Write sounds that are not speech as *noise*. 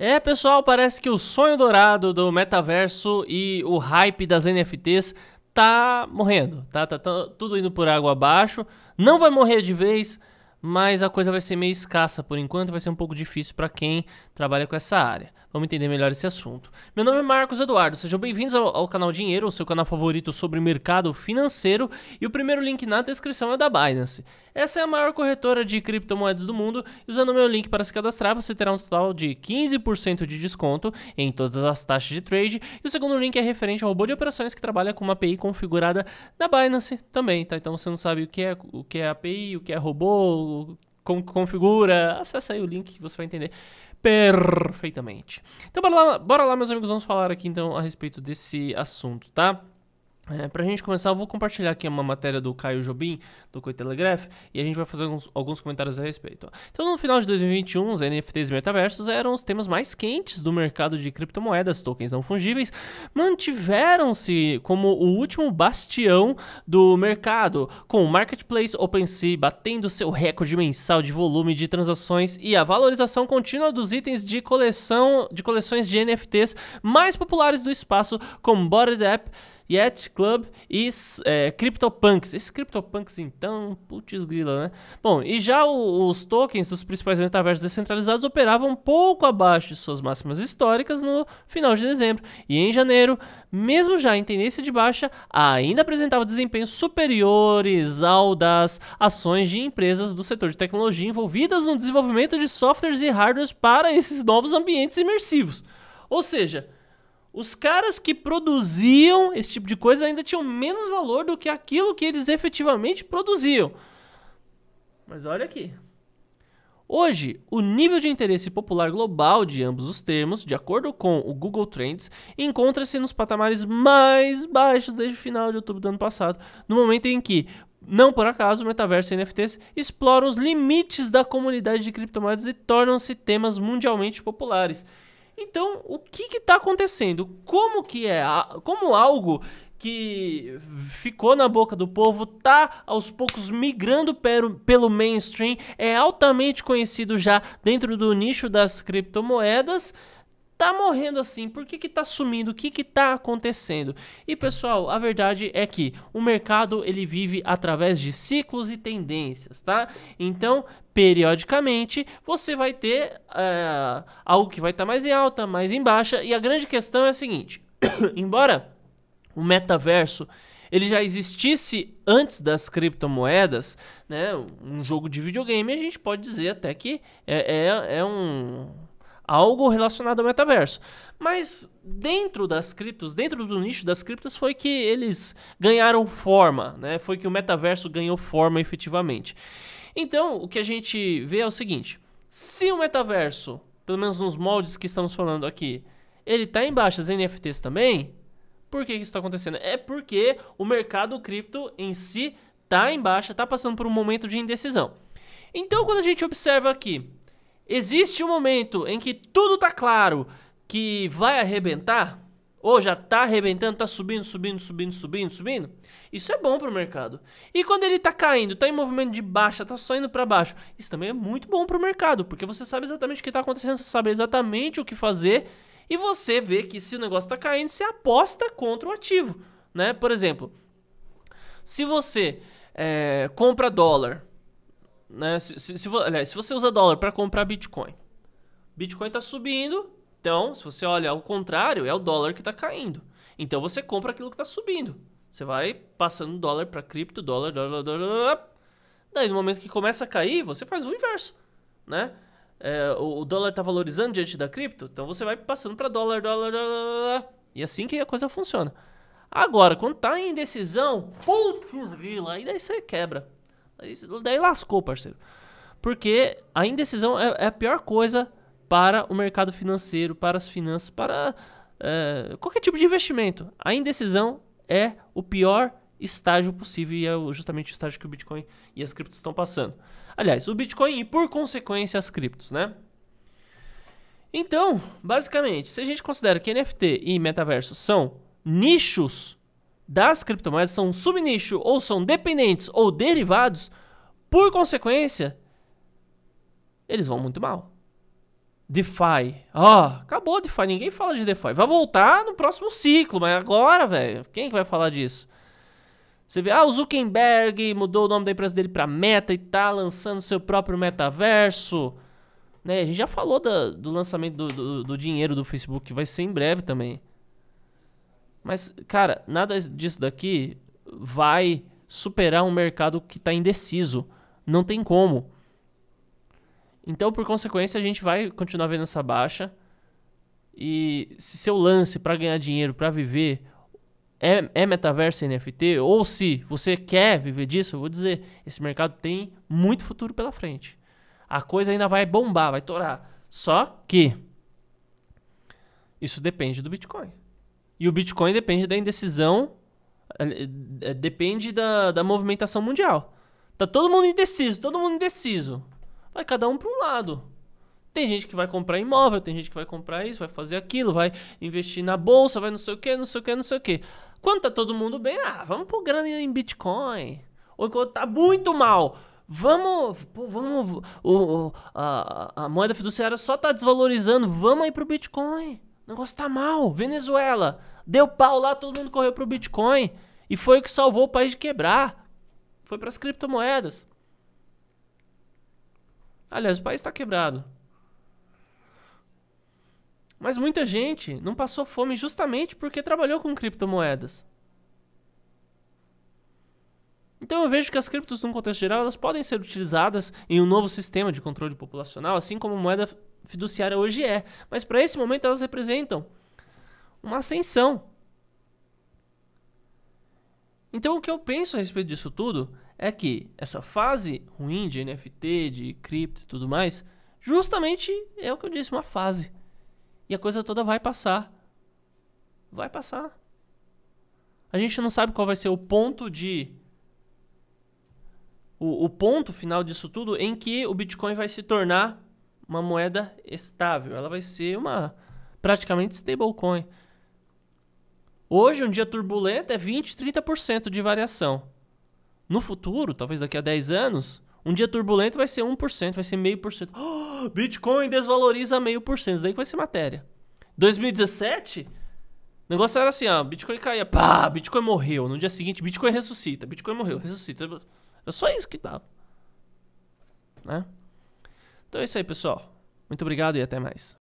É, pessoal, parece que o sonho dourado do metaverso e o hype das NFTs tá morrendo, tá, tá, tá tudo indo por água abaixo. Não vai morrer de vez, mas a coisa vai ser meio escassa por enquanto, vai ser um pouco difícil para quem trabalha com essa área. Vamos entender melhor esse assunto. Meu nome é Marcos Eduardo, sejam bem-vindos ao, ao, canal Dinheiro, o seu canal favorito sobre mercado financeiro, e o primeiro link na descrição é da Binance. Essa é a maior corretora de criptomoedas do mundo, e usando o meu link para se cadastrar, você terá um total de 15% de desconto em todas as taxas de trade, e o segundo link é referente ao robô de operações que trabalha com uma API configurada na Binance também, tá? Então você não sabe o que é, o que é API, o que é robô, como configura, acessa aí o link que você vai entender perfeitamente. Então bora lá, bora lá, meus amigos, vamos falar aqui então a respeito desse assunto, tá? É, para a gente começar, eu vou compartilhar aqui uma matéria do Caio Jobim, do Coitelegraph, e a gente vai fazer alguns, alguns comentários a respeito. Então, no final de 2021, os NFTs metaversos eram os temas mais quentes do mercado de criptomoedas, tokens não fungíveis, mantiveram-se como o último bastião do mercado, com o Marketplace OpenSea batendo seu recorde mensal de volume de transações e a valorização contínua dos itens de coleção de coleções de NFTs mais populares do espaço, como Bored App, Yet Club e é, CryptoPunks. Esse CryptoPunks, então, putz grila, né? Bom, e já o, os tokens dos principais metaversos descentralizados operavam um pouco abaixo de suas máximas históricas no final de dezembro. E em janeiro, mesmo já em tendência de baixa, ainda apresentava desempenhos superiores ao das ações de empresas do setor de tecnologia envolvidas no desenvolvimento de softwares e hardwares para esses novos ambientes imersivos. Ou seja, os caras que produziam esse tipo de coisa ainda tinham menos valor do que aquilo que eles efetivamente produziam. Mas olha aqui. Hoje, o nível de interesse popular global de ambos os termos, de acordo com o Google Trends, encontra-se nos patamares mais baixos desde o final de outubro do ano passado, no momento em que, não por acaso, o metaverso e NFTs exploram os limites da comunidade de criptomoedas e tornam-se temas mundialmente populares. Então, o que está acontecendo? Como que é? Como algo que ficou na boca do povo, tá aos poucos migrando pelo, pelo mainstream, é altamente conhecido já dentro do nicho das criptomoedas tá morrendo assim? Por que que tá sumindo? O que que tá acontecendo? E pessoal, a verdade é que o mercado ele vive através de ciclos e tendências, tá? Então, periodicamente, você vai ter eh, algo que vai estar tá mais em alta, mais em baixa, e a grande questão é a seguinte, *coughs* embora o metaverso ele já existisse antes das criptomoedas, né? Um jogo de videogame, a gente pode dizer até que é, é, é um algo relacionado ao metaverso. Mas dentro das criptos, dentro do nicho das criptos, foi que eles ganharam forma, né? Foi que o metaverso ganhou forma efetivamente. Então, o que a gente vê é o seguinte: se o metaverso, pelo menos nos moldes que estamos falando aqui, ele está em baixas NFTs também, por que, que isso está acontecendo? É porque o mercado cripto em si está em baixa, está passando por um momento de indecisão. Então, quando a gente observa aqui Existe um momento em que tudo tá claro que vai arrebentar, ou já tá arrebentando, tá subindo, subindo, subindo, subindo, subindo. Isso é bom pro mercado. E quando ele tá caindo, tá em movimento de baixa, tá saindo para baixo, isso também é muito bom pro mercado, porque você sabe exatamente o que tá acontecendo, você sabe exatamente o que fazer, e você vê que se o negócio tá caindo, você aposta contra o ativo, né? Por exemplo, se você é, compra dólar né? Se, se, se, aliás, se você usa dólar para comprar Bitcoin, Bitcoin está subindo, então se você olha ao contrário, é o dólar que está caindo. Então você compra aquilo que está subindo. Você vai passando dólar para cripto, dólar, dólar, dólar, dólar. Daí no momento que começa a cair, você faz o inverso, né? É, o, o, dólar está valorizando diante da cripto, então você vai passando para dólar, dólar, dólar, E assim que a coisa funciona. Agora, quando tá em indecisão, putz grila, aí daí você quebra daí lascou, parceiro. Porque a indecisão é, é a pior coisa para o mercado financeiro, para as finanças, para é, qualquer tipo de investimento. A indecisão é o pior estágio possível e é justamente o estágio que o Bitcoin e as criptos estão passando. Aliás, o Bitcoin e por consequência as criptos, né? Então, basicamente, se a gente considera que NFT e metaverso são nichos das criptomoedas são um subnicho ou são dependentes ou derivados, por consequência, eles vão muito mal. DeFi. Ó, oh, acabou DeFi, ninguém fala de DeFi. Vai voltar no próximo ciclo, mas agora, velho, quem que vai falar disso? Você vê, ah, o Zuckerberg mudou o nome da empresa dele pra Meta e tá lançando seu próprio metaverso. Né? A gente já falou do lançamento do, do, do dinheiro do Facebook, que vai ser em breve também. Mas, cara, nada disso daqui vai superar um mercado que está indeciso. Não tem como. Então, por consequência, a gente vai continuar vendo essa baixa. E se seu lance para ganhar dinheiro, para viver, é, é metaverso NFT, ou se você quer viver disso, eu vou dizer, esse mercado tem muito futuro pela frente. A coisa ainda vai bombar, vai torar. Só que isso depende do Bitcoin. E o Bitcoin depende da indecisão, é, depende da, da movimentação mundial. Tá todo mundo indeciso, todo mundo indeciso. Vai cada um para um lado. Tem gente que vai comprar imóvel, tem gente que vai comprar isso, vai fazer aquilo, vai investir na bolsa, vai não sei o que, não sei o que, não sei o que. Quando tá todo mundo bem, ah, vamos pôr grana em Bitcoin. Ou quando tá muito mal, vamos, pô, vamos, o, o, a, a moeda fiduciária só tá desvalorizando, vamos aí pro Bitcoin negócio tá mal. Venezuela. Deu pau lá, todo mundo correu pro Bitcoin. E foi o que salvou o país de quebrar. Foi para as criptomoedas. Aliás, o país está quebrado. Mas muita gente não passou fome justamente porque trabalhou com criptomoedas. Então eu vejo que as criptos, num contexto geral, elas podem ser utilizadas em um novo sistema de controle populacional, assim como moeda fiduciária hoje é. Mas para esse momento elas representam uma ascensão. Então o que eu penso a respeito disso tudo é que essa fase ruim de NFT, de cripto e tudo mais, justamente é o que eu disse, uma fase. E a coisa toda vai passar. Vai passar. A gente não sabe qual vai ser o ponto de. O, o ponto final disso tudo em que o Bitcoin vai se tornar uma moeda estável. Ela vai ser uma praticamente stablecoin. Hoje, um dia turbulento é 20, 30% de variação. No futuro, talvez daqui a 10 anos, um dia turbulento vai ser 1%, vai ser meio por cento. Oh, Bitcoin desvaloriza meio por cento, daí que vai ser matéria. 2017, o negócio era assim, ó, Bitcoin caía, pá, Bitcoin morreu. No dia seguinte, Bitcoin ressuscita, Bitcoin morreu, ressuscita. É só isso que dava. Né? Então é isso aí, pessoal. Muito obrigado e até mais.